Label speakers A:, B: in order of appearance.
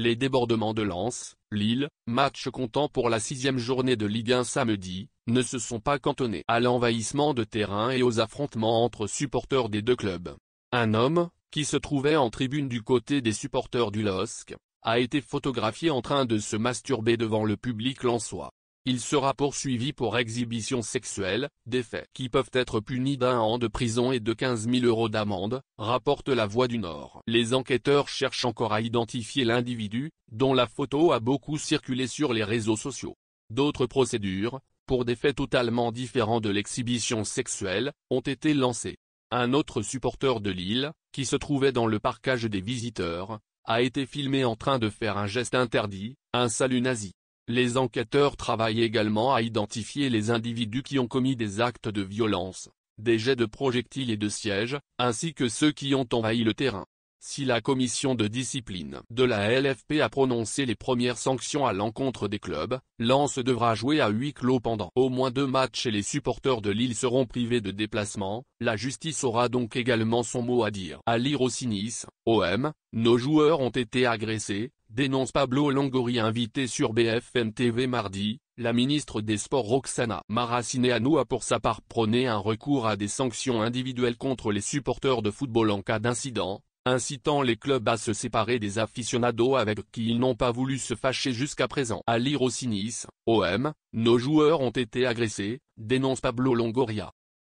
A: Les débordements de Lens, Lille, match comptant pour la sixième journée de Ligue 1 samedi, ne se sont pas cantonnés à l'envahissement de terrain et aux affrontements entre supporters des deux clubs. Un homme, qui se trouvait en tribune du côté des supporters du LOSC, a été photographié en train de se masturber devant le public lensois il sera poursuivi pour exhibition sexuelle, des faits qui peuvent être punis d'un an de prison et de 15 000 euros d'amende, rapporte la Voix du Nord. Les enquêteurs cherchent encore à identifier l'individu, dont la photo a beaucoup circulé sur les réseaux sociaux. D'autres procédures, pour des faits totalement différents de l'exhibition sexuelle, ont été lancées. Un autre supporter de Lille, qui se trouvait dans le parcage des visiteurs, a été filmé en train de faire un geste interdit, un salut nazi. Les enquêteurs travaillent également à identifier les individus qui ont commis des actes de violence, des jets de projectiles et de sièges, ainsi que ceux qui ont envahi le terrain. Si la commission de discipline de la LFP a prononcé les premières sanctions à l'encontre des clubs, l'ANSE devra jouer à huis clos pendant au moins deux matchs et les supporters de Lille seront privés de déplacement, la justice aura donc également son mot à dire. À lire OM, nos joueurs ont été agressés, dénonce Pablo Longoria invité sur BFM TV mardi, la ministre des Sports Roxana Maracineanu a pour sa part prôné un recours à des sanctions individuelles contre les supporters de football en cas d'incident, incitant les clubs à se séparer des aficionados avec qui ils n'ont pas voulu se fâcher jusqu'à présent. À lire OM, nos joueurs ont été agressés, dénonce Pablo Longoria.